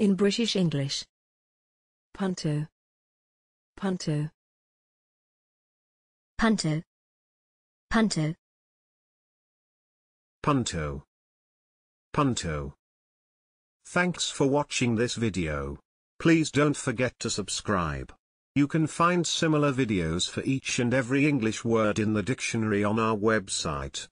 in British English. Punto. Punto. Punto. Punto. Punto. Punto. Thanks for watching this video. Please don't forget to subscribe. You can find similar videos for each and every English word in the dictionary on our website.